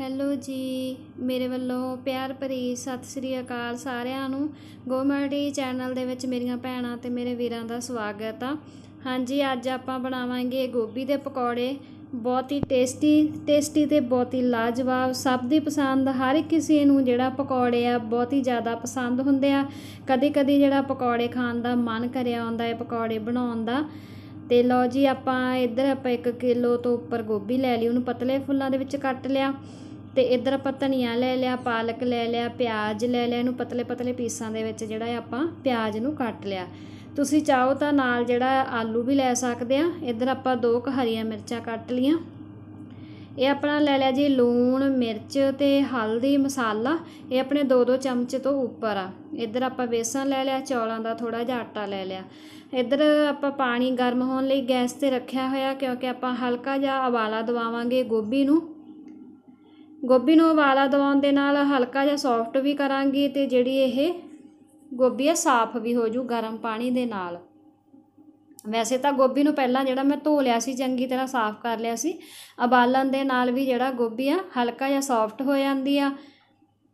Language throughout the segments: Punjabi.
ਹੈਲੋ ਜੀ ਮੇਰੇ ਵੱਲੋਂ ਪਿਆਰ ਭਰੀ ਸਤਿ ਸ੍ਰੀ ਅਕਾਲ ਸਾਰਿਆਂ ਨੂੰ ਗੋਮਲਟੀ ਚੈਨਲ ਦੇ ਵਿੱਚ ਮੇਰੀਆਂ ਭੈਣਾਂ ਤੇ ਮੇਰੇ ਵੀਰਾਂ ਦਾ ਸਵਾਗਤ ਆ ਹਾਂਜੀ ਅੱਜ ਆਪਾਂ ਬਣਾਵਾਂਗੇ ਗੋਭੀ ਦੇ ਪਕੌੜੇ ਬਹੁਤ ਹੀ ਟੇਸਟੀ ਟੇਸਟੀ ਤੇ ਬਹੁਤ ਹੀ ਲਾਜਵਾਬ ਸਭ ਦੀ ਪਸੰਦ ਹਰ ਕਿਸੇ ਨੂੰ ਜਿਹੜਾ ਪਕੌੜੇ ਆ ਬਹੁਤ ਹੀ ਜ਼ਿਆਦਾ ਪਸੰਦ ਹੁੰਦੇ ਆ ਕਦੇ ਕਦੇ ਜਿਹੜਾ ਪਕੌੜੇ ਖਾਣ ਦਾ ਮਨ ਕਰਿਆ ਆਉਂਦਾ ਹੈ ਪਕੌੜੇ ਬਣਾਉਣ ਦਾ ਤੇ ਲਓ ਜੀ ਆਪਾਂ ਇੱਧਰ ਆਪਾਂ 1 ਕਿਲੋ ਤੋਂ ਉੱਪਰ ਗੋਭੀ ਲੈ ਲਈ ਉਹਨੂੰ ਪਤਲੇ ਫੁੱਲਾਂ ਦੇ ਵਿੱਚ ਕੱਟ ਲਿਆ ਤੇ ਇੱਧਰ ਆਪਾਂ ਧਨੀਆ ਲੈ ਲਿਆ ਪਾਲਕ ਲੈ ਲਿਆ ਪਿਆਜ਼ ਲੈ ਲਿਆ ਇਹਨੂੰ ਪਤਲੇ ਪਤਲੇ ਪੀਸਾਂ ਦੇ ਵਿੱਚ ਜਿਹੜਾ ਆਪਾਂ ਪਿਆਜ਼ ਨੂੰ ਕੱਟ ਲਿਆ ਤੁਸੀਂ ਚਾਹੋ ਤਾਂ ਨਾਲ ਜਿਹੜਾ ਆਲੂ ਵੀ ਲੈ ਸਕਦੇ ਆ ਇੱਧਰ ਆਪਾਂ ਦੋ ਕ ਹਰੀਆਂ ਮਿਰਚਾਂ ਕੱਟ ਲੀਆਂ ਇਹ ਆਪਣਾ ਲੈ ਲਿਆ ਜੀ ਲੂਣ ਮਿਰਚ ਤੇ ਹਲਦੀ ਮਸਾਲਾ ਇਹ ਆਪਣੇ 2-2 ਚਮਚ ਤੋਂ ਉੱਪਰ ਆ ਇੱਧਰ ਆਪਾਂ ਬੇਸਨ ਲੈ ਲਿਆ ਚੌਲਾਂ ਦਾ ਥੋੜਾ ਜਿਹਾ ਆਟਾ ਲੈ ਲਿਆ ਇੱਧਰ ਆਪਾਂ ਪਾਣੀ ਗਰਮ ਹੋਣ ਲਈ ਗੈਸ 'ਤੇ ਰੱਖਿਆ ਹੋਇਆ ਕਿਉਂਕਿ ਆਪਾਂ ਹਲਕਾ ਜਿਹਾ ਉਬਾਲਾ ਦਵਾਵਾਂਗੇ ਗੋਭੀ ਨੂੰ ਗੋਭੀ ਨੂੰ ਉਬਾਲਾ ਦਵਾਉਣ ਦੇ ਨਾਲ ਹਲਕਾ ਜਿਹਾ ਸੌਫਟ ਵੀ ਕਰਾਂਗੇ ਤੇ ਜਿਹੜੀ ਇਹ ਗੋਭੀ ਆ ਸਾਫ਼ ਵੀ ਹੋ ਜੂ ਗਰਮ ਪਾਣੀ ਦੇ ਨਾਲ ਵੈਸੇ ਤਾਂ ਗੋਭੀ ਨੂੰ ਪਹਿਲਾਂ ਜਿਹੜਾ ਮੈਂ ਧੋ ਲਿਆ ਸੀ ਚੰਗੀ ਤਰ੍ਹਾਂ ਸਾਫ਼ ਕਰ ਲਿਆ ਸੀ ਉਬਾਲਣ ਦੇ ਨਾਲ ਵੀ ਜਿਹੜਾ ਗੋਭੀ ਆ ਹਲਕਾ ਜਿਹਾ ਸੌਫਟ ਹੋ ਜਾਂਦੀ ਆ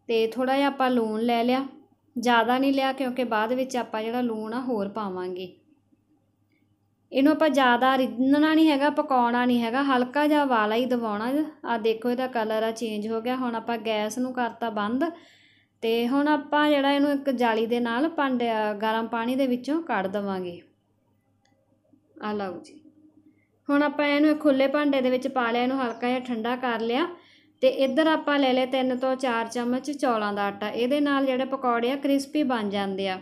ਤੇ ਥੋੜਾ ਜਿਹਾ ਆਪਾਂ ਲੂਣ ਲੈ ਲਿਆ ਜ਼ਿਆਦਾ ਨਹੀਂ ਲਿਆ ਕਿਉਂਕਿ ਬਾਅਦ ਵਿੱਚ ਆਪਾਂ ਜਿਹੜਾ ਲੂਣ ਆ ਹੋਰ ਪਾਵਾਂਗੇ ਇਹਨੂੰ ਆਪਾਂ ਜ਼ਿਆਦਾ ਰਿੱਧਣਾ ਨਹੀਂ ਹੈਗਾ ਪਕਾਉਣਾ ਨਹੀਂ ਹੈਗਾ ਹਲਕਾ ਜਿਹਾ ਵਾਲਾ ਹੀ ਦਬਾਉਣਾ ਆ ਦੇਖੋ ਇਹਦਾ ਕਲਰ ਆ ਚੇਂਜ ਹੋ ਗਿਆ ਹੁਣ ਆਪਾਂ ਗੈਸ ਨੂੰ ਕਰਤਾ ਬੰਦ ਤੇ ਹੁਣ ਆਪਾਂ ਜਿਹੜਾ ਇਹਨੂੰ ਇੱਕ ਜਾਲੀ ਦੇ ਨਾਲ ਭਾਂਡੇ ਗਰਮ ਪਾਣੀ ਦੇ ਵਿੱਚੋਂ ਕੱਢ ਦਵਾਂਗੇ ਆ ਲਓ ਜੀ ਹੁਣ ਆਪਾਂ ਇਹਨੂੰ ਖੁੱਲੇ ਭਾਂਡੇ ਦੇ ਵਿੱਚ ਪਾ ਲਿਆ ਇਹਨੂੰ ਹਲਕਾ ਜਿਹਾ ਠੰਡਾ ਕਰ ਲਿਆ ਤੇ ਇੱਧਰ ਆਪਾਂ ਲੈ ਲਏ ਤਿੰਨ ਤੋਂ ਚਾਰ ਚਮਚ ਚੌਲਾਂ ਦਾ ਆਟਾ ਇਹਦੇ ਨਾਲ ਜਿਹੜੇ ਪਕੌੜੇ ਆ ਕ੍ਰਿਸਪੀ ਬਣ ਜਾਂਦੇ ਆ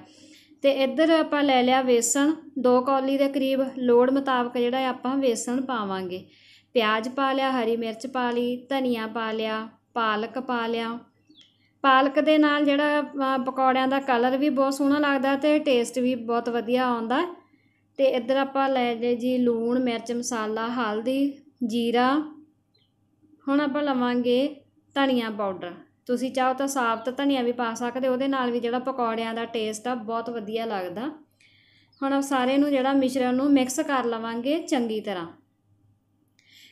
ਤੇ ਇੱਧਰ ਆਪਾਂ ਲੈ ਲਿਆ ਵੇਸਣ ਦੋ ਕੌਲੀ ਦੇ ਕਰੀਬ ਲੋੜ ਮੁਤਾਬਕ ਜਿਹੜਾ ਆਪਾਂ ਵੇਸਣ ਪਾਵਾਂਗੇ ਪਿਆਜ਼ ਪਾ ਲਿਆ ਹਰੀ ਮਿਰਚ ਪਾ ਲਈ ਧਨੀਆ ਪਾ ਲਿਆ ਪਾਲਕ ਪਾ ਲਿਆ ਪਾਲਕ ਦੇ ਨਾਲ ਜਿਹੜਾ ਪਕੌੜਿਆਂ ਦਾ ਕਲਰ ਵੀ ਬਹੁਤ ਸੋਹਣਾ ਲੱਗਦਾ ਤੇ ਟੇਸਟ ਵੀ ਬਹੁਤ ਵਧੀਆ ਆਉਂਦਾ ਤੇ ਇੱਧਰ ਆਪਾਂ ਲੈ ਲਏ ਜੀ ਲੂਣ ਮਿਰਚ ਮਸਾਲਾ ਹਲਦੀ ਜੀਰਾ ਹੁਣ ਆਪਾਂ ਲਵਾਂਗੇ ਧਨੀਆ ਪਾਊਡਰ ਤੁਸੀਂ ਚਾਹੋ ਤਾਂ ਸਾਫਤ ਧਨੀਆ ਵੀ ਪਾ ਸਕਦੇ ਉਹਦੇ ਨਾਲ ਵੀ ਜਿਹੜਾ ਪਕੌੜਿਆਂ ਦਾ ਟੇਸਟ ਆ ਬਹੁਤ ਵਧੀਆ ਲੱਗਦਾ ਹੁਣ ਆਪ ਸਾਰੇ ਨੂੰ ਜਿਹੜਾ ਮਿਸ਼ਰਣ ਨੂੰ ਮਿਕਸ ਕਰ ਲਵਾਂਗੇ ਚੰਗੀ ਤਰ੍ਹਾਂ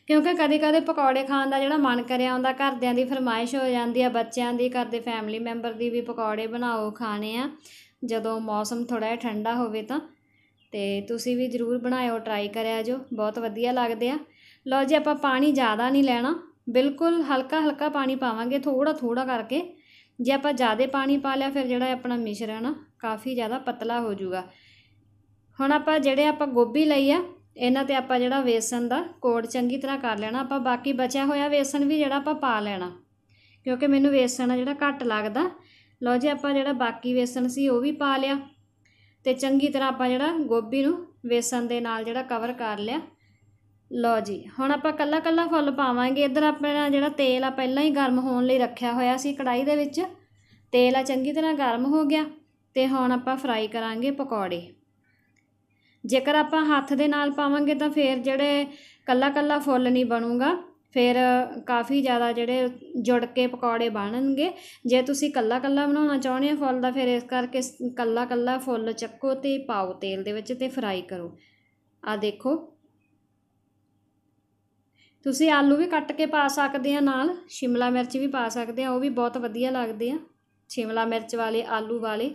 ਕਿਉਂਕਿ ਕਦੇ-ਕਦੇ ਪਕੌੜੇ ਖਾਣ ਦਾ ਜਿਹੜਾ ਮਨ ਕਰਿਆ ਹੁੰਦਾ ਘਰਦਿਆਂ ਦੀ ਫਰਮਾਇਸ਼ ਹੋ ਜਾਂਦੀ ਆ ਬੱਚਿਆਂ ਦੀ ਘਰ ਦੇ ਫੈਮਿਲੀ ਮੈਂਬਰ ਦੀ ਵੀ ਪਕੌੜੇ ਬਣਾਓ ਖਾਣੇ ਆ ਜਦੋਂ ਮੌਸਮ ਥੋੜਾ ਠੰਡਾ ਹੋਵੇ ਤਾਂ ਤੇ ਤੁਸੀਂ ਵੀ ਜ਼ਰੂਰ ਬਣਾਇਓ ਟਰਾਈ ਕਰਿਆ ਜੋ ਬਹੁਤ ਵਧੀਆ ਲੱਗਦੇ ਆ ਲਓ ਜੀ ਆਪਾਂ ਪਾਣੀ ਜ਼ਿਆਦਾ ਨਹੀਂ ਲੈਣਾ ਬਿਲਕੁਲ ਹਲਕਾ ਹਲਕਾ ਪਾਣੀ ਪਾਵਾਂਗੇ ਥੋੜਾ ਥੋੜਾ ਕਰਕੇ ਜੇ ਆਪਾਂ ਜ਼ਿਆਦਾ ਪਾਣੀ ਪਾ ਲਿਆ ਫਿਰ ਜਿਹੜਾ ਆਪਣਾ ਮਿਸ਼ਰਣ ਆ ਕਾਫੀ ਜ਼ਿਆਦਾ ਪਤਲਾ ਹੋ ਜਾਊਗਾ ਹੁਣ ਆਪਾਂ ਜਿਹੜੇ ਆਪਾਂ ਗੋਭੀ ਲਈ ਆ ਇਹਨਾਂ ਤੇ ਆਪਾਂ ਜਿਹੜਾ ਵੇਸਣ ਦਾ ਕੋੜ ਚੰਗੀ ਤਰ੍ਹਾਂ ਕਰ ਲੈਣਾ ਆਪਾਂ ਬਾਕੀ ਬਚਿਆ ਹੋਇਆ ਵੇਸਣ ਵੀ ਜਿਹੜਾ ਆਪਾਂ ਪਾ ਲੈਣਾ ਕਿਉਂਕਿ ਮੈਨੂੰ ਵੇਸਣ ਜਿਹੜਾ ਘੱਟ ਲੱਗਦਾ ਲਓ ਜੀ ਆਪਾਂ ਜਿਹੜਾ ਬਾਕੀ ਵੇਸਣ ਸੀ ਉਹ ਵੀ ਪਾ ਲਿਆ ਤੇ ਚੰਗੀ ਤਰ੍ਹਾਂ ਆਪਾਂ ਜਿਹੜਾ ਗੋਭੀ ਨੂੰ ਵੇਸਣ ਦੇ ਨਾਲ ਜਿਹੜਾ ਕਵਰ ਕਰ ਲਿਆ ਲਓ ਜੀ ਹੁਣ ਆਪਾਂ ਕੱਲਾ ਕੱਲਾ ਫੁੱਲ ਪਾਵਾਂਗੇ ਇੱਧਰ ਆਪਣਾ ਜਿਹੜਾ ਤੇਲ ਆ ਪਹਿਲਾਂ ਹੀ ਗਰਮ ਹੋਣ ਲਈ ਰੱਖਿਆ ਹੋਇਆ ਸੀ ਕੜਾਈ ਦੇ ਵਿੱਚ ਤੇਲ ਆ ਚੰਗੀ ਤਰ੍ਹਾਂ ਗਰਮ ਹੋ ਗਿਆ ਤੇ ਹੁਣ ਆਪਾਂ ਫਰਾਈ ਕਰਾਂਗੇ ਪਕੌੜੇ ਜੇਕਰ ਆਪਾਂ ਹੱਥ ਦੇ ਨਾਲ ਪਾਵਾਂਗੇ ਤਾਂ ਫੇਰ ਜਿਹੜੇ ਕੱਲਾ ਕੱਲਾ ਫੁੱਲ ਨਹੀਂ ਬਣੂਗਾ ਫਿਰ ਕਾਫੀ ਜ਼ਿਆਦਾ ਜਿਹੜੇ ਜੁੜ ਕੇ ਪਕੌੜੇ ਬਣਨਗੇ ਜੇ ਤੁਸੀਂ ਇਕੱਲਾ ਇਕੱਲਾ ਬਣਾਉਣਾ ਚਾਹੁੰਦੇ ਹੋ ਫੁੱਲ ਦਾ ਫਿਰ ਇਸ ਕਰਕੇ ਇਕੱਲਾ ਇਕੱਲਾ ਫੁੱਲ ਚੱਕੋ ਤੇ ਪਾਓ ਤੇਲ ਦੇ ਵਿੱਚ ਤੇ ਫਰਾਈ ਕਰੋ ਆ ਦੇਖੋ ਤੁਸੀਂ ਆਲੂ ਵੀ ਕੱਟ ਕੇ ਪਾ ਸਕਦੇ ਆ ਨਾਲ ਸ਼ਿਮਲਾ ਮਿਰਚ ਵੀ ਪਾ ਸਕਦੇ ਆ ਉਹ ਵੀ ਬਹੁਤ ਵਧੀਆ ਲੱਗਦੇ ਆ ਸ਼ਿਮਲਾ ਮਿਰਚ ਵਾਲੇ ਆਲੂ ਵਾਲੇ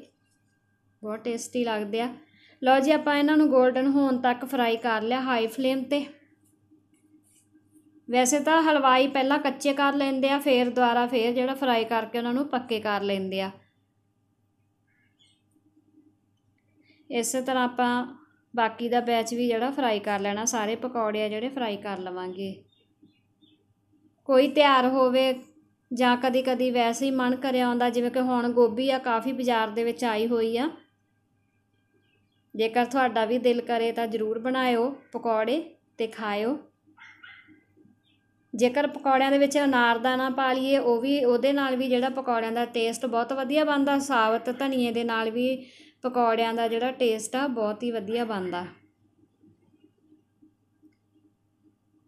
ਬਹੁਤ ਟੇਸਟੀ ਲੱਗਦੇ ਆ ਲਓ ਜੀ ਆਪਾਂ ਇਹਨਾਂ ਨੂੰ 골ਡਨ ਹੋਣ ਤੱਕ ਫਰਾਈ ਕਰ ਲਿਆ ਹਾਈ ਫਲੇਮ ਤੇ ਵੈਸੇ ਤਾਂ ਹਲਵਾਈ ਪਹਿਲਾਂ ਕੱਚੇ ਕਰ ਲੈਂਦੇ ਆ ਫੇਰ ਦੁਆਰਾ ਫੇਰ ਜਿਹੜਾ ਫਰਾਈ ਕਰਕੇ ਉਹਨਾਂ ਨੂੰ ਪੱਕੇ ਕਰ ਲੈਂਦੇ ਆ ਇਸੇ ਤਰ੍ਹਾਂ ਆਪਾਂ ਬਾਕੀ ਦਾ ਬੈਚ ਵੀ ਜਿਹੜਾ ਫਰਾਈ ਕਰ ਲੈਣਾ ਸਾਰੇ ਪਕੌੜੇ ਆ ਜਿਹੜੇ ਫਰਾਈ ਕਰ ਲਵਾਂਗੇ ਕੋਈ ਤਿਆਰ ਹੋਵੇ ਜਾਂ ਕਦੀ ਕਦੀ ਵੈਸੇ ਹੀ ਮਨ ਕਰਿਆ ਆਉਂਦਾ ਜਿਵੇਂ ਕਿ ਹੁਣ ਗੋਭੀ ਆ ਕਾਫੀ ਬਾਜ਼ਾਰ ਦੇ ਵਿੱਚ ਆਈ ਹੋਈ ਆ ਜੇਕਰ ਤੁਹਾਡਾ ਵੀ ਦਿਲ ਕਰੇ ਤਾਂ ਜ਼ਰੂਰ ਬਣਾਇਓ ਪਕੌੜੇ ਤੇ ਖਾਇਓ ਜੇਕਰ ਪਕੌੜਿਆਂ ਦੇ ਵਿੱਚ ਅਨਾਰਦਾਨਾ ਪਾ ਲਈਏ ਉਹ ਵੀ ਉਹਦੇ ਨਾਲ ਵੀ ਜਿਹੜਾ ਪਕੌੜਿਆਂ ਦਾ ਟੇਸਟ ਬਹੁਤ ਵਧੀਆ ਬਣਦਾ ਸਾਬਤ ਧਨੀਏ ਦੇ ਨਾਲ ਵੀ ਪਕੌੜਿਆਂ ਦਾ ਜਿਹੜਾ ਟੇਸਟ ਆ ਬਹੁਤ ਹੀ ਵਧੀਆ ਬਣਦਾ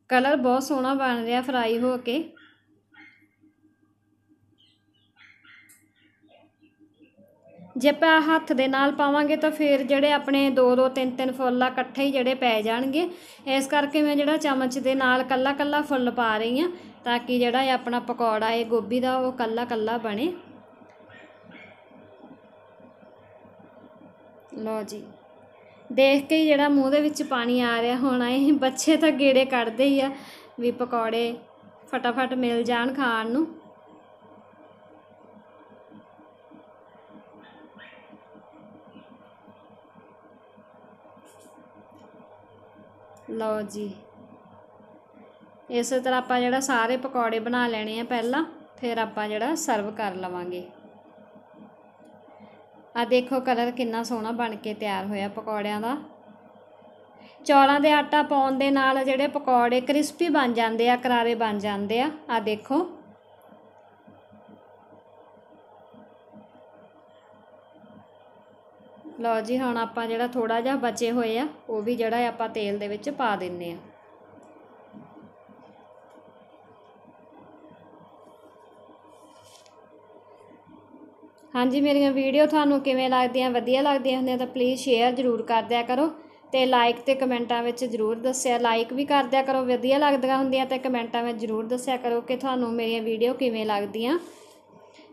ਕਲਰ ਬਹੁਤ ਸੋਹਣਾ ਬਣ ਰਿਹਾ ਫਰਾਈ ਹੋ ਕੇ ਜੇ ਆਪਾਂ ਹੱਥ ਦੇ ਨਾਲ ਪਾਵਾਂਗੇ ਤਾਂ ਫਿਰ ਜਿਹੜੇ ਆਪਣੇ ਦੋ ਦੋ ਤਿੰਨ ਤਿੰਨ ਫੁੱਲ ਆ ਇਕੱਠੇ ਹੀ ਜਿਹੜੇ ਪੈ ਜਾਣਗੇ ਇਸ ਕਰਕੇ ਮੈਂ ਜਿਹੜਾ ਚਮਚ ਦੇ ਨਾਲ ਕੱਲਾ ਕੱਲਾ ਫੁੱਲ ਪਾ ਰਹੀ ਆ ਤਾਂ ਕਿ ਜਿਹੜਾ ਇਹ ਆਪਣਾ ਪਕੌੜਾ ਇਹ ਗੋਭੀ ਦਾ ਉਹ ਕੱਲਾ ਕੱਲਾ ਬਣੇ ਲਓ ਜੀ ਦੇਖ ਕੇ ਜਿਹੜਾ ਮੂੰਹ ਦੇ ਵਿੱਚ ਪਾਣੀ ਆ ਰਿਹਾ ਹੋਣਾ ਇਹ ਬੱਚੇ ਤਾਂ ਗੇੜੇ ਕੱਢਦੇ ਹੀ ਆ ਵੀ ਪਕੌੜੇ ਫਟਾਫਟ ਮਿਲ ਜਾਣ ਖਾਣ ਨੂੰ ਲਓ ਜੀ ਇਸੇ ਤਰ੍ਹਾਂ ਆਪਾਂ ਜਿਹੜਾ ਸਾਰੇ ਪਕੌੜੇ ਬਣਾ ਲੈਣੇ ਆ ਪਹਿਲਾਂ ਫਿਰ ਆਪਾਂ ਜਿਹੜਾ ਸਰਵ ਕਰ ਲਵਾਂਗੇ ਆ ਦੇਖੋ ਕਲਰ ਕਿੰਨਾ ਸੋਹਣਾ ਬਣ ਕੇ ਤਿਆਰ ਹੋਇਆ ਪਕੌੜਿਆਂ ਦਾ ਚੌਲਾਂ ਦੇ ਆਟਾ ਪਾਉਣ ਦੇ ਨਾਲ ਜਿਹੜੇ ਪਕੌੜੇ ਕ੍ਰਿਸਪੀ ਬਣ ਜਾਂਦੇ ਆ ਕਰਾਰੇ ਬਣ ਜਾਂਦੇ ਆ ਆ ਦੇਖੋ ਲਓ ਜੀ ਹੁਣ ਆਪਾਂ ਜਿਹੜਾ ਥੋੜਾ ਜਿਹਾ ਬਚੇ ਹੋਏ ਆ ਉਹ ਵੀ ਜਿਹੜਾ ਆਪਾਂ ਤੇਲ ਦੇ ਵਿੱਚ ਪਾ ਦਿੰਨੇ ਆ ਹਾਂਜੀ ਮੇਰੀਆਂ ਵੀਡੀਓ ਤੁਹਾਨੂੰ ਕਿਵੇਂ ਲੱਗਦੀਆਂ ਵਧੀਆ ਲੱਗਦੀਆਂ ਹੁੰਦੀਆਂ ਤਾਂ ਪਲੀਜ਼ ਸ਼ੇਅਰ ਜ਼ਰੂਰ ਕਰ ਦਿਆ ਕਰੋ ਤੇ ਲਾਈਕ ਤੇ ਕਮੈਂਟਾਂ ਵਿੱਚ ਜ਼ਰੂਰ ਦੱਸਿਆ ਲਾਈਕ ਵੀ ਕਰ ਦਿਆ ਕਰੋ ਵਧੀਆ ਲੱਗਦੀਆਂ ਹੁੰਦੀਆਂ ਤੇ ਕਮੈਂਟਾਂ ਵਿੱਚ ਜ਼ਰੂਰ ਦੱਸਿਆ ਕਰੋ ਕਿ ਤੁਹਾਨੂੰ ਮੇਰੀਆਂ ਵੀਡੀਓ ਕਿਵੇਂ ਲੱਗਦੀਆਂ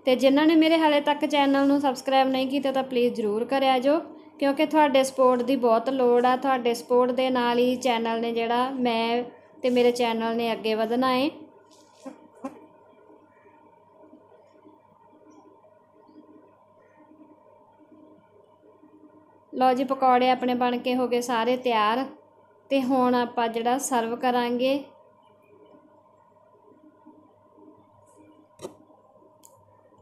ਤੇ ਜਿਨ੍ਹਾਂ ਨੇ ਮੇਰੇ ਹਾਲੇ ਤੱਕ ਚੈਨਲ ਨੂੰ ਸਬਸਕ੍ਰਾਈਬ ਨਹੀਂ ਕੀਤਾ ਤਾਂ ਪਲੀਜ਼ ਜ਼ਰੂਰ ਕਰਿਆ ਜੋ ਕਿਉਂਕਿ ਤੁਹਾਡੇ ਸਪੋਰਟ ਦੀ ਬਹੁਤ ਲੋੜ ਆ ਤੁਹਾਡੇ ਸਪੋਰਟ ਦੇ ਨਾਲ ਹੀ ਚੈਨਲ ਨੇ ਜਿਹੜਾ ਮੈਂ ਤੇ ਮੇਰੇ ਚੈਨਲ ਨੇ ਅੱਗੇ ਵਧਣਾ ਹੈ ਲਓ ਜੀ ਪਕੌੜੇ ਆਪਣੇ ਬਣ ਕੇ ਹੋ ਗਏ ਸਾਰੇ ਤਿਆਰ ਤੇ ਹੁਣ ਆਪਾਂ ਜਿਹੜਾ ਸਰਵ ਕਰਾਂਗੇ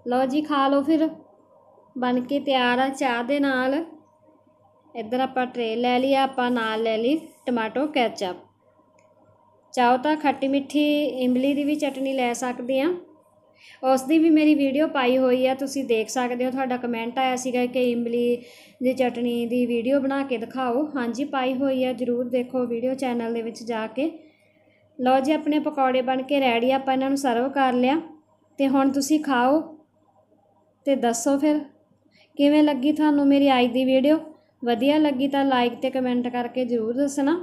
ਲਓ ਜੀ ਖਾ ਲਓ ਫਿਰ ਬਣ ਕੇ ਤਿਆਰ ਆ ਚਾਹ ਦੇ ਨਾਲ ਇੱਧਰ ਆਪਾਂ ਟਰੇ ਲੈ ਲਈ ਆਪਾਂ ਨਾਲ ਲੈ ਲਈ ਟਮਾਟੋ ਕੈਚਅਪ ਚਾਹੋ ਤਾਂ ਖੱਟੀ ਮਿੱਠੀ ਇਮਲੀ ਦੀ ਵੀ ਚਟਨੀ ਲੈ ਸਕਦੇ ਆ ਉਸ ਦੀ ਵੀ ਮੇਰੀ ਵੀਡੀਓ ਪਾਈ ਹੋਈ ਆ ਤੁਸੀਂ ਦੇਖ ਸਕਦੇ ਹੋ ਤੁਹਾਡਾ ਕਮੈਂਟ ਆਇਆ ਸੀਗਾ ਕਿ ਇਮਲੀ ਦੀ ਚਟਨੀ ਦੀ ਵੀਡੀਓ ਬਣਾ ਕੇ ਦਿਖਾਓ ਹਾਂਜੀ ਪਾਈ ਹੋਈ ਆ ਜਰੂਰ ਦੇਖੋ ਵੀਡੀਓ ਚੈਨਲ ਦੇ ਵਿੱਚ ਜਾ ਕੇ ਲਓ ਜੀ ਆਪਣੇ ਪਕੌੜੇ ਬਣ ਕੇ ਰੈਡੀ ਆ ਆਪਾਂ ਇਹਨਾਂ ਨੂੰ ਸਰਵ ਕਰ ਲਿਆ ਤੇ ਹੁਣ ਤੁਸੀਂ ਖਾਓ ਤੇ ਦੱਸੋ ਫਿਰ ਕਿਵੇਂ ਲੱਗੀ ਤੁਹਾਨੂੰ ਮੇਰੀ ਅੱਜ ਦੀ ਵੀਡੀਓ ਵਧੀਆ ਲੱਗੀ ਤਾਂ ਲਾਈਕ ਤੇ ਕਮੈਂਟ ਕਰਕੇ ਜ਼ਰੂਰ ਦੱਸਣਾ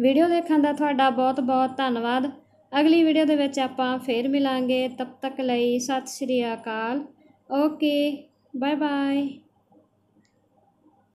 ਵੀਡੀਓ ਦੇਖਣ ਦਾ ਤੁਹਾਡਾ ਬਹੁਤ ਬਹੁਤ ਧੰਨਵਾਦ ਅਗਲੀ ਵੀਡੀਓ ਦੇ ਵਿੱਚ ਆਪਾਂ ਫੇਰ ਮਿਲਾਂਗੇ ਤਬ ਤੱਕ ਲਈ ਸਤਿ ਸ਼੍ਰੀ ਅਕਾਲ ਓਕੇ ਬਾਏ ਬਾਏ